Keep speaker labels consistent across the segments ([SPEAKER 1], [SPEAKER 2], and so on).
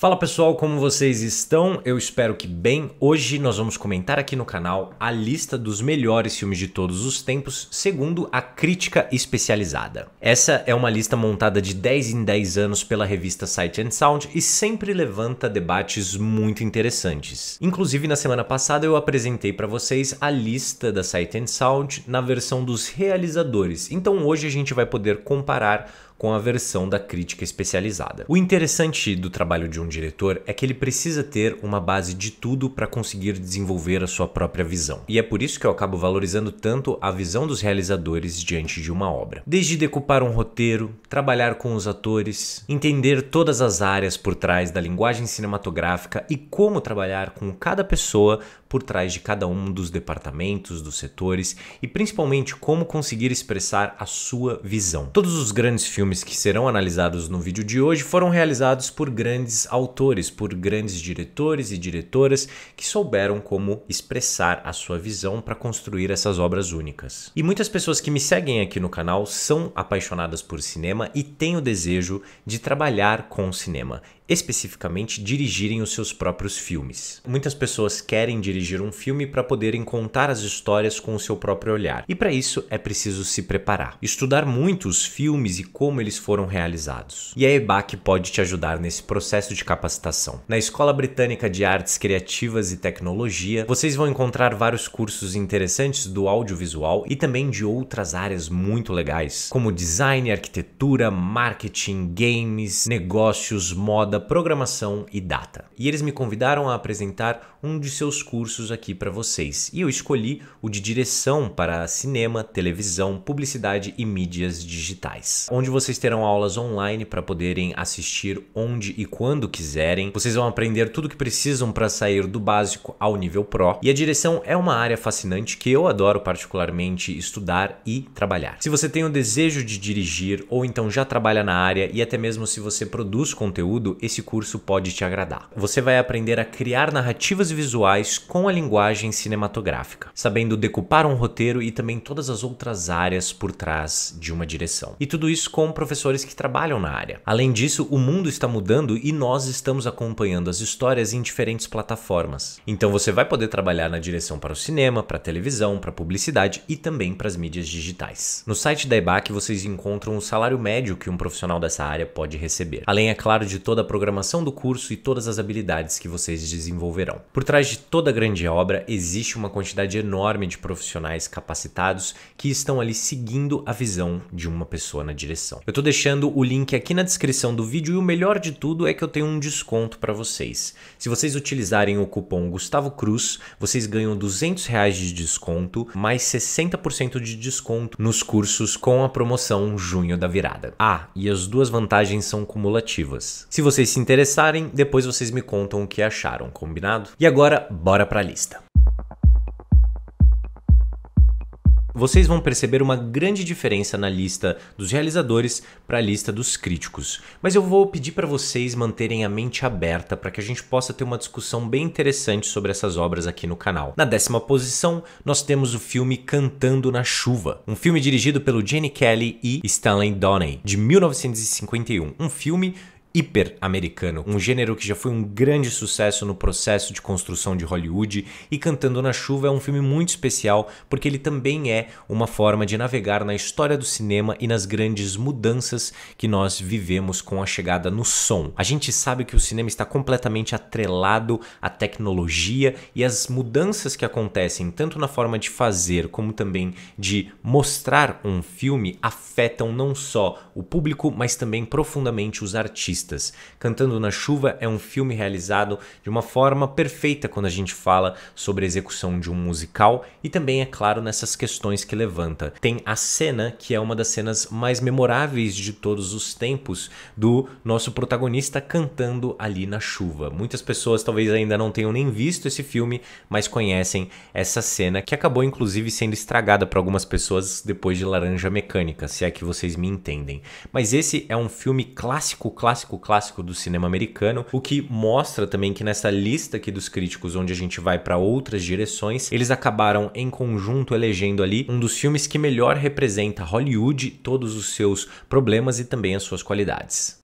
[SPEAKER 1] Fala pessoal, como vocês estão? Eu espero que bem. Hoje nós vamos comentar aqui no canal a lista dos melhores filmes de todos os tempos, segundo a crítica especializada. Essa é uma lista montada de 10 em 10 anos pela revista Sight and Sound e sempre levanta debates muito interessantes. Inclusive, na semana passada eu apresentei para vocês a lista da Sight and Sound na versão dos realizadores. Então hoje a gente vai poder comparar com a versão da crítica especializada. O interessante do trabalho de um diretor é que ele precisa ter uma base de tudo para conseguir desenvolver a sua própria visão. E é por isso que eu acabo valorizando tanto a visão dos realizadores diante de uma obra. Desde decupar um roteiro, trabalhar com os atores, entender todas as áreas por trás da linguagem cinematográfica e como trabalhar com cada pessoa por trás de cada um dos departamentos, dos setores e principalmente como conseguir expressar a sua visão. Todos os grandes filmes que serão analisados no vídeo de hoje foram realizados por grandes autores, por grandes diretores e diretoras que souberam como expressar a sua visão para construir essas obras únicas. E muitas pessoas que me seguem aqui no canal são apaixonadas por cinema e têm o desejo de trabalhar com cinema, especificamente dirigirem os seus próprios filmes. Muitas pessoas querem dirigir dirigir um filme para poderem contar as histórias com o seu próprio olhar. E para isso é preciso se preparar, estudar muito os filmes e como eles foram realizados. E a EBAC pode te ajudar nesse processo de capacitação. Na Escola Britânica de Artes Criativas e Tecnologia, vocês vão encontrar vários cursos interessantes do audiovisual e também de outras áreas muito legais, como design, arquitetura, marketing, games, negócios, moda, programação e data. E eles me convidaram a apresentar um de seus cursos cursos aqui para vocês. E eu escolhi o de direção para cinema, televisão, publicidade e mídias digitais, onde vocês terão aulas online para poderem assistir onde e quando quiserem. Vocês vão aprender tudo que precisam para sair do básico ao nível pro. E a direção é uma área fascinante que eu adoro particularmente estudar e trabalhar. Se você tem o desejo de dirigir ou então já trabalha na área e até mesmo se você produz conteúdo, esse curso pode te agradar. Você vai aprender a criar narrativas visuais com com a linguagem cinematográfica, sabendo decupar um roteiro e também todas as outras áreas por trás de uma direção. E tudo isso com professores que trabalham na área. Além disso, o mundo está mudando e nós estamos acompanhando as histórias em diferentes plataformas. Então você vai poder trabalhar na direção para o cinema, para a televisão, para a publicidade e também para as mídias digitais. No site da EBAC vocês encontram o salário médio que um profissional dessa área pode receber, além, é claro, de toda a programação do curso e todas as habilidades que vocês desenvolverão. Por trás de toda a grande grande obra, existe uma quantidade enorme de profissionais capacitados que estão ali seguindo a visão de uma pessoa na direção. Eu estou deixando o link aqui na descrição do vídeo e o melhor de tudo é que eu tenho um desconto para vocês. Se vocês utilizarem o cupom Gustavo Cruz, vocês ganham 200 reais de desconto, mais 60% de desconto nos cursos com a promoção Junho da Virada. Ah, e as duas vantagens são cumulativas. Se vocês se interessarem, depois vocês me contam o que acharam, combinado? E agora, bora para para a lista. vocês vão perceber uma grande diferença na lista dos realizadores para a lista dos críticos. Mas eu vou pedir para vocês manterem a mente aberta para que a gente possa ter uma discussão bem interessante sobre essas obras aqui no canal. Na décima posição, nós temos o filme Cantando na Chuva, um filme dirigido pelo Jenny Kelly e Stanley Donen, de 1951. Um filme Hiper americano, um gênero que já foi um grande sucesso no processo de construção de Hollywood, e Cantando na Chuva é um filme muito especial porque ele também é uma forma de navegar na história do cinema e nas grandes mudanças que nós vivemos com a chegada no som. A gente sabe que o cinema está completamente atrelado à tecnologia e as mudanças que acontecem tanto na forma de fazer como também de mostrar um filme afetam não só o público, mas também profundamente os artistas Cantando na Chuva é um filme realizado de uma forma perfeita quando a gente fala sobre a execução de um musical e também, é claro, nessas questões que levanta. Tem a cena, que é uma das cenas mais memoráveis de todos os tempos, do nosso protagonista cantando ali na chuva. Muitas pessoas talvez ainda não tenham nem visto esse filme, mas conhecem essa cena, que acabou inclusive sendo estragada para algumas pessoas depois de Laranja Mecânica, se é que vocês me entendem. Mas esse é um filme clássico, clássico clássico, clássico do cinema americano, o que mostra também que nessa lista aqui dos críticos, onde a gente vai para outras direções, eles acabaram em conjunto elegendo ali um dos filmes que melhor representa Hollywood, todos os seus problemas e também as suas qualidades.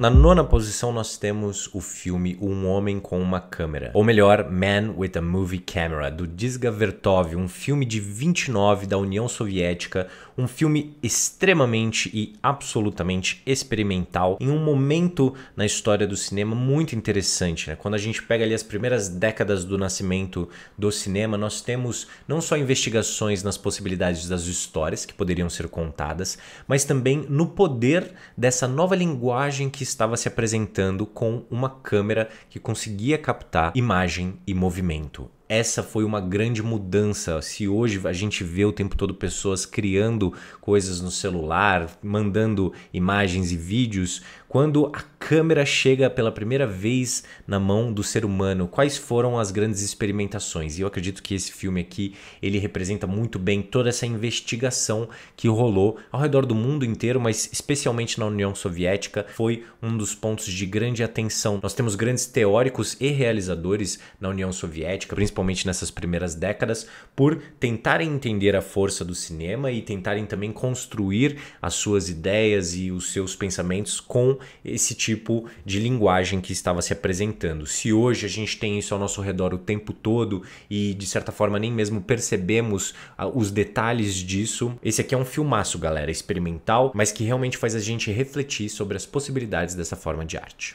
[SPEAKER 1] Na nona posição nós temos o filme Um Homem com uma Câmera, ou melhor, Man with a Movie Camera, do Dizga Vertov, um filme de 29 da União Soviética, um filme extremamente e absolutamente experimental, em um momento na história do cinema muito interessante. Né? Quando a gente pega ali as primeiras décadas do nascimento do cinema, nós temos não só investigações nas possibilidades das histórias que poderiam ser contadas, mas também no poder dessa nova linguagem que estava se apresentando com uma câmera que conseguia captar imagem e movimento essa foi uma grande mudança. Se hoje a gente vê o tempo todo pessoas criando coisas no celular, mandando imagens e vídeos, quando a câmera chega pela primeira vez na mão do ser humano, quais foram as grandes experimentações? E eu acredito que esse filme aqui, ele representa muito bem toda essa investigação que rolou ao redor do mundo inteiro, mas especialmente na União Soviética, foi um dos pontos de grande atenção. Nós temos grandes teóricos e realizadores na União Soviética, principalmente nessas primeiras décadas, por tentarem entender a força do cinema e tentarem também construir as suas ideias e os seus pensamentos com esse tipo de linguagem que estava se apresentando. Se hoje a gente tem isso ao nosso redor o tempo todo e de certa forma nem mesmo percebemos ah, os detalhes disso, esse aqui é um filmaço, galera, experimental, mas que realmente faz a gente refletir sobre as possibilidades dessa forma de arte.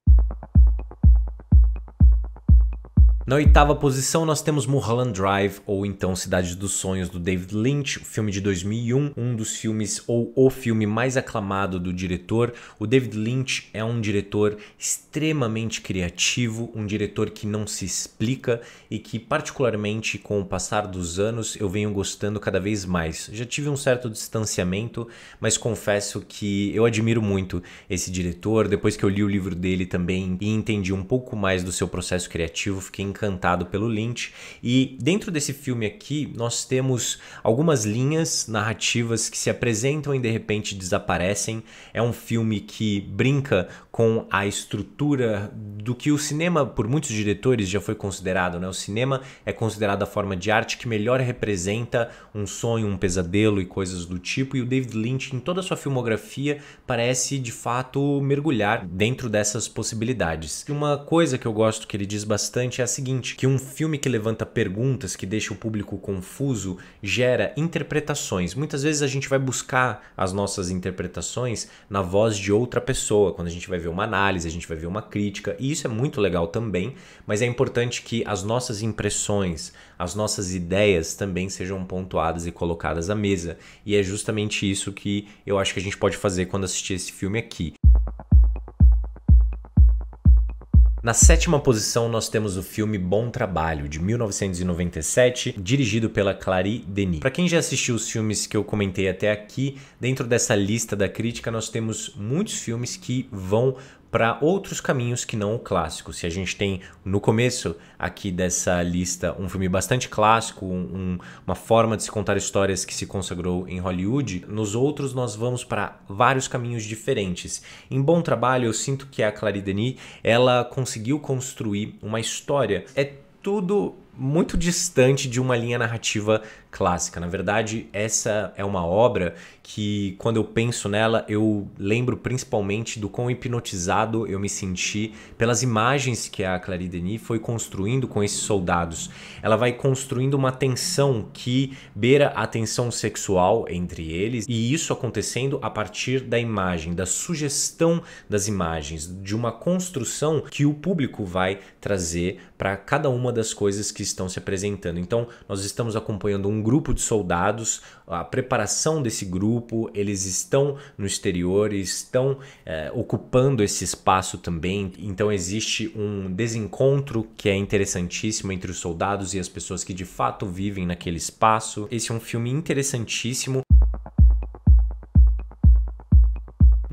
[SPEAKER 1] Na oitava posição, nós temos Mulholland Drive, ou então Cidade dos Sonhos, do David Lynch, filme de 2001, um dos filmes ou o filme mais aclamado do diretor. O David Lynch é um diretor extremamente criativo, um diretor que não se explica e que, particularmente com o passar dos anos, eu venho gostando cada vez mais. Já tive um certo distanciamento, mas confesso que eu admiro muito esse diretor. Depois que eu li o livro dele também e entendi um pouco mais do seu processo criativo, fiquei encantado pelo Lynch. E dentro desse filme aqui, nós temos algumas linhas narrativas que se apresentam e de repente desaparecem. É um filme que brinca com a estrutura do que o cinema, por muitos diretores, já foi considerado. Né? O cinema é considerado a forma de arte que melhor representa um sonho, um pesadelo e coisas do tipo, e o David Lynch, em toda a sua filmografia, parece de fato mergulhar dentro dessas possibilidades. Uma coisa que eu gosto que ele diz bastante é a seguinte: que um filme que levanta perguntas, que deixa o público confuso, gera interpretações. Muitas vezes a gente vai buscar as nossas interpretações na voz de outra pessoa, quando a gente vai ver uma análise, a gente vai ver uma crítica, e isso é muito legal também, mas é importante que as nossas impressões, as nossas ideias também sejam pontuadas e colocadas à mesa. E é justamente isso que eu acho que a gente pode fazer quando assistir esse filme aqui. Na sétima posição, nós temos o filme Bom Trabalho, de 1997, dirigido pela Clary Denis. Para quem já assistiu os filmes que eu comentei até aqui, dentro dessa lista da crítica, nós temos muitos filmes que vão para outros caminhos que não o clássico. Se a gente tem no começo aqui dessa lista um filme bastante clássico, um, uma forma de se contar histórias que se consagrou em Hollywood, nos outros nós vamos para vários caminhos diferentes. Em Bom Trabalho, eu sinto que a Clary Denis ela conseguiu construir uma história. É tudo muito distante de uma linha narrativa clássica. Na verdade, essa é uma obra que, quando eu penso nela, eu lembro principalmente do quão hipnotizado eu me senti pelas imagens que a Clary Denis foi construindo com esses soldados. Ela vai construindo uma tensão que beira a tensão sexual entre eles, e isso acontecendo a partir da imagem, da sugestão das imagens, de uma construção que o público vai trazer para cada uma das coisas que estão se apresentando. Então, nós estamos acompanhando um grupo de soldados, a preparação desse grupo, eles estão no exterior, estão é, ocupando esse espaço também. Então, existe um desencontro que é interessantíssimo entre os soldados e as pessoas que de fato vivem naquele espaço. Esse é um filme interessantíssimo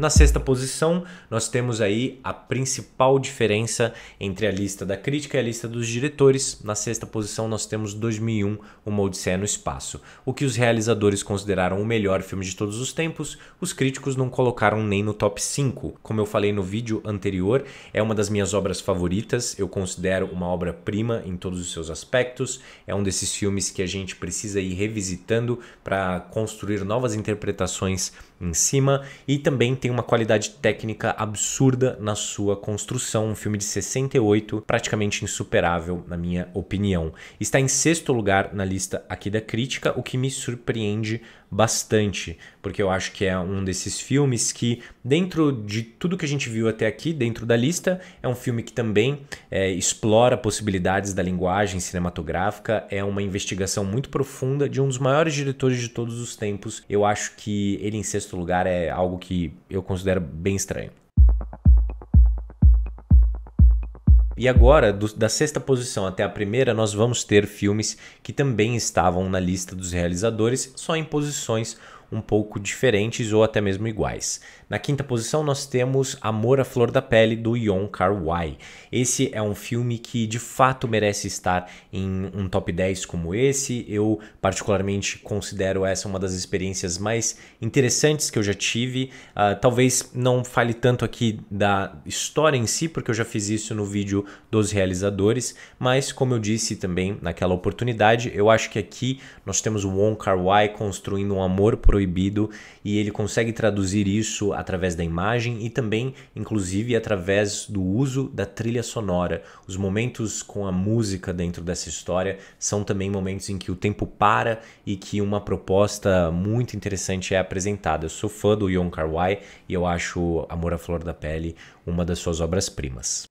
[SPEAKER 1] Na sexta posição, nós temos aí a principal diferença entre a lista da crítica e a lista dos diretores. Na sexta posição, nós temos 2001, Uma Odisseia no Espaço. O que os realizadores consideraram o melhor filme de todos os tempos, os críticos não colocaram nem no top 5. Como eu falei no vídeo anterior, é uma das minhas obras favoritas, eu considero uma obra-prima em todos os seus aspectos. É um desses filmes que a gente precisa ir revisitando para construir novas interpretações em cima e também tem uma qualidade técnica absurda na sua construção. Um filme de 68, praticamente insuperável, na minha opinião. Está em sexto lugar na lista aqui da crítica, o que me surpreende bastante, porque eu acho que é um desses filmes que, dentro de tudo que a gente viu até aqui, dentro da lista, é um filme que também é, explora possibilidades da linguagem cinematográfica, é uma investigação muito profunda de um dos maiores diretores de todos os tempos. Eu acho que ele em sexto lugar é algo que eu considero bem estranho. E agora, do, da sexta posição até a primeira, nós vamos ter filmes que também estavam na lista dos realizadores, só em posições um pouco diferentes ou até mesmo iguais. Na quinta posição, nós temos Amor à Flor da Pele, do Yon Kar-wai. Esse é um filme que de fato merece estar em um top 10 como esse. Eu, particularmente, considero essa uma das experiências mais interessantes que eu já tive. Uh, talvez não fale tanto aqui da história em si, porque eu já fiz isso no vídeo dos realizadores, mas como eu disse também naquela oportunidade, eu acho que aqui nós temos o Wong Kar-wai construindo um amor proibido e ele consegue traduzir isso através da imagem e também, inclusive, através do uso da trilha sonora. Os momentos com a música dentro dessa história são também momentos em que o tempo para e que uma proposta muito interessante é apresentada. Eu sou fã do Yon Kar-wai e eu acho Amor à Flor da Pele uma das suas obras-primas.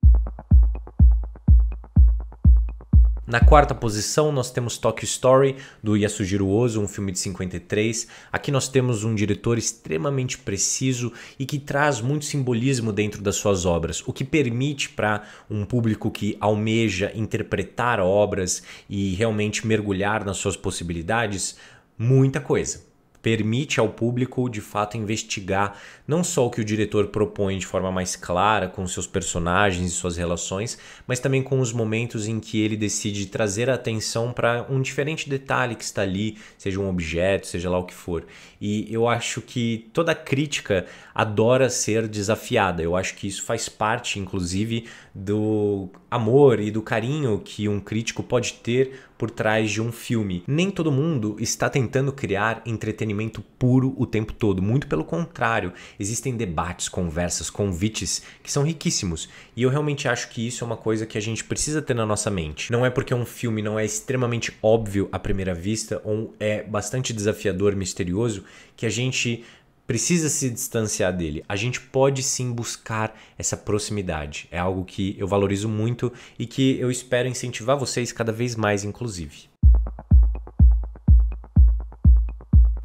[SPEAKER 1] Na quarta posição, nós temos Tokyo Story, do Yasujiro Ozu, um filme de 53. Aqui nós temos um diretor extremamente preciso e que traz muito simbolismo dentro das suas obras, o que permite para um público que almeja interpretar obras e realmente mergulhar nas suas possibilidades, muita coisa permite ao público de fato investigar não só o que o diretor propõe de forma mais clara com seus personagens e suas relações, mas também com os momentos em que ele decide trazer a atenção para um diferente detalhe que está ali, seja um objeto, seja lá o que for. E eu acho que toda crítica adora ser desafiada. Eu acho que isso faz parte, inclusive, do amor e do carinho que um crítico pode ter por trás de um filme. Nem todo mundo está tentando criar entretenimento puro o tempo todo, muito pelo contrário, existem debates, conversas, convites que são riquíssimos. E eu realmente acho que isso é uma coisa que a gente precisa ter na nossa mente. Não é porque um filme não é extremamente óbvio à primeira vista ou é bastante desafiador, misterioso, que a gente precisa se distanciar dele. A gente pode sim buscar essa proximidade. É algo que eu valorizo muito e que eu espero incentivar vocês cada vez mais, inclusive.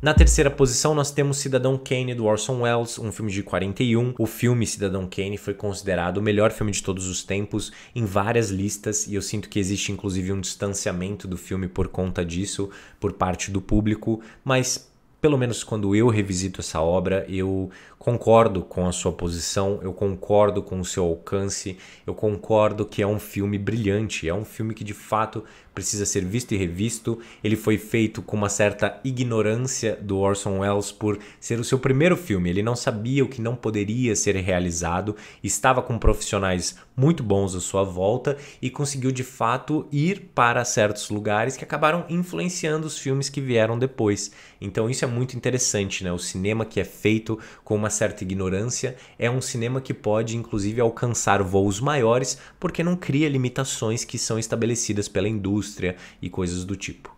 [SPEAKER 1] Na terceira posição, nós temos Cidadão Kane do Orson Welles, um filme de 41. O filme Cidadão Kane foi considerado o melhor filme de todos os tempos em várias listas, e eu sinto que existe inclusive um distanciamento do filme por conta disso, por parte do público, mas pelo menos quando eu revisito essa obra, eu concordo com a sua posição, eu concordo com o seu alcance, eu concordo que é um filme brilhante, é um filme que de fato precisa ser visto e revisto. Ele foi feito com uma certa ignorância do Orson Welles por ser o seu primeiro filme. Ele não sabia o que não poderia ser realizado, estava com profissionais muito bons à sua volta e conseguiu de fato ir para certos lugares que acabaram influenciando os filmes que vieram depois. Então isso é muito interessante, né? O cinema que é feito com uma certa ignorância é um cinema que pode inclusive alcançar voos maiores porque não cria limitações que são estabelecidas pela indústria indústria e coisas do tipo.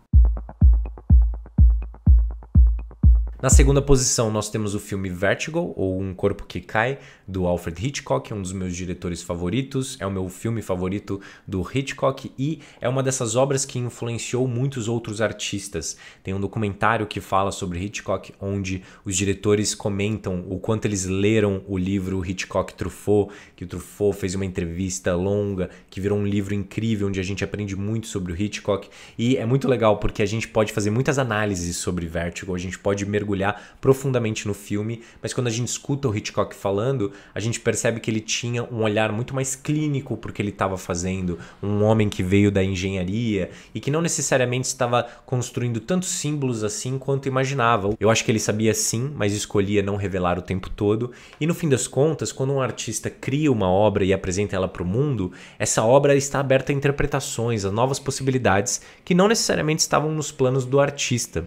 [SPEAKER 1] Na segunda posição, nós temos o filme Vertigo, ou Um Corpo que Cai, do Alfred Hitchcock, é um dos meus diretores favoritos, é o meu filme favorito do Hitchcock e é uma dessas obras que influenciou muitos outros artistas. Tem um documentário que fala sobre Hitchcock, onde os diretores comentam o quanto eles leram o livro Hitchcock Truffaut, que o Truffaut fez uma entrevista longa, que virou um livro incrível, onde a gente aprende muito sobre o Hitchcock. E é muito legal porque a gente pode fazer muitas análises sobre Vertigo, a gente pode mergulhar mergulhar profundamente no filme, mas quando a gente escuta o Hitchcock falando, a gente percebe que ele tinha um olhar muito mais clínico para o que ele estava fazendo, um homem que veio da engenharia e que não necessariamente estava construindo tantos símbolos assim quanto imaginava. Eu acho que ele sabia sim, mas escolhia não revelar o tempo todo. E no fim das contas, quando um artista cria uma obra e apresenta ela para o mundo, essa obra está aberta a interpretações, a novas possibilidades que não necessariamente estavam nos planos do artista.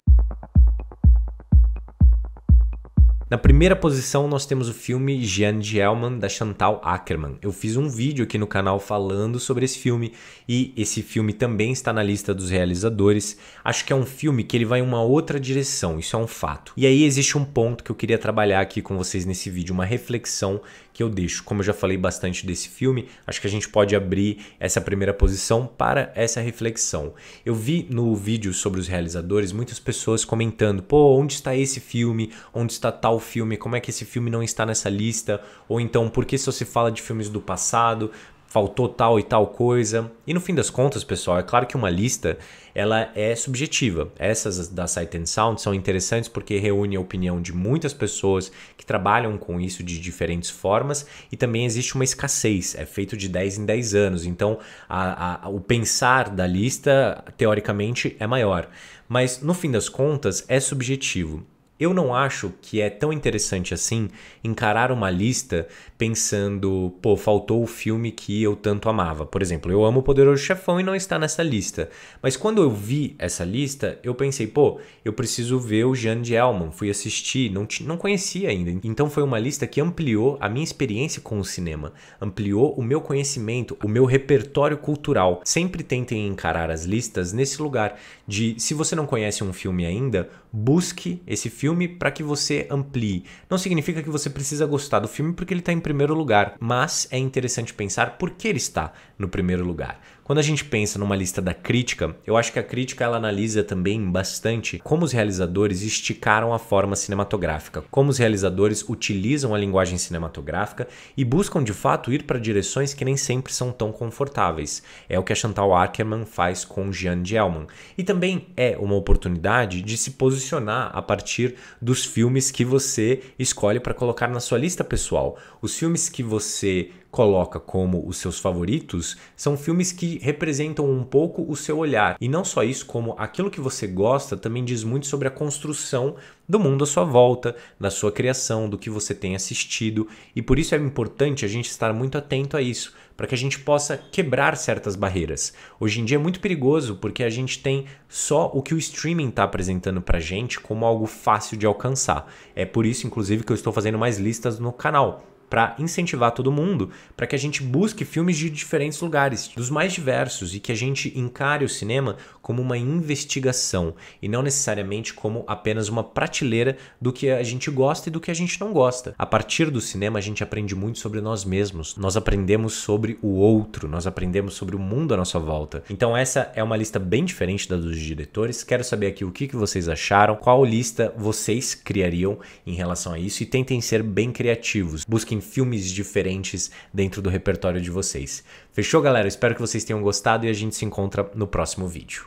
[SPEAKER 1] Na primeira posição, nós temos o filme Jeanne Gelman, da Chantal Ackerman. Eu fiz um vídeo aqui no canal falando sobre esse filme e esse filme também está na lista dos realizadores. Acho que é um filme que ele vai em uma outra direção, isso é um fato. E aí existe um ponto que eu queria trabalhar aqui com vocês nesse vídeo, uma reflexão que eu deixo. Como eu já falei bastante desse filme, acho que a gente pode abrir essa primeira posição para essa reflexão. Eu vi no vídeo sobre os realizadores muitas pessoas comentando: pô, onde está esse filme? Onde está tal filme, como é que esse filme não está nessa lista, ou então por que só se fala de filmes do passado, faltou tal e tal coisa. E no fim das contas, pessoal, é claro que uma lista ela é subjetiva. Essas da Sight and Sound são interessantes porque reúne a opinião de muitas pessoas que trabalham com isso de diferentes formas e também existe uma escassez, é feito de 10 em 10 anos, então a, a, o pensar da lista, teoricamente, é maior. Mas no fim das contas, é subjetivo. Eu não acho que é tão interessante assim encarar uma lista pensando, pô, faltou o filme que eu tanto amava. Por exemplo, eu amo O Poderoso Chefão e não está nessa lista. Mas quando eu vi essa lista, eu pensei, pô, eu preciso ver o Jean de Elman. Fui assistir, não, não conhecia ainda. Então foi uma lista que ampliou a minha experiência com o cinema, ampliou o meu conhecimento, o meu repertório cultural. Sempre tentem encarar as listas nesse lugar de, se você não conhece um filme ainda, busque esse filme filme para que você amplie. Não significa que você precisa gostar do filme porque ele está em primeiro lugar, mas é interessante pensar por que ele está no primeiro lugar. Quando a gente pensa numa lista da crítica, eu acho que a crítica ela analisa também bastante como os realizadores esticaram a forma cinematográfica, como os realizadores utilizam a linguagem cinematográfica e buscam de fato ir para direções que nem sempre são tão confortáveis. É o que a Chantal Ackerman faz com Jean Dielman. E também é uma oportunidade de se posicionar a partir dos filmes que você escolhe para colocar na sua lista pessoal. Os filmes que você coloca como os seus favoritos são filmes que representam um pouco o seu olhar. E não só isso, como aquilo que você gosta também diz muito sobre a construção do mundo à sua volta, da sua criação, do que você tem assistido, e por isso é importante a gente estar muito atento a isso, para que a gente possa quebrar certas barreiras. Hoje em dia é muito perigoso porque a gente tem só o que o streaming está apresentando para gente como algo fácil de alcançar. É por isso, inclusive, que eu estou fazendo mais listas no canal para incentivar todo mundo para que a gente busque filmes de diferentes lugares, dos mais diversos, e que a gente encare o cinema como uma investigação e não necessariamente como apenas uma prateleira do que a gente gosta e do que a gente não gosta. A partir do cinema, a gente aprende muito sobre nós mesmos, nós aprendemos sobre o outro, nós aprendemos sobre o mundo à nossa volta. Então, essa é uma lista bem diferente da dos diretores. Quero saber aqui o que, vocês acharam, qual lista vocês criariam em relação a isso e tentem ser bem criativos. Busquem filmes diferentes dentro do repertório de vocês. Fechou, galera? Espero que vocês tenham gostado e a gente se encontra no próximo vídeo.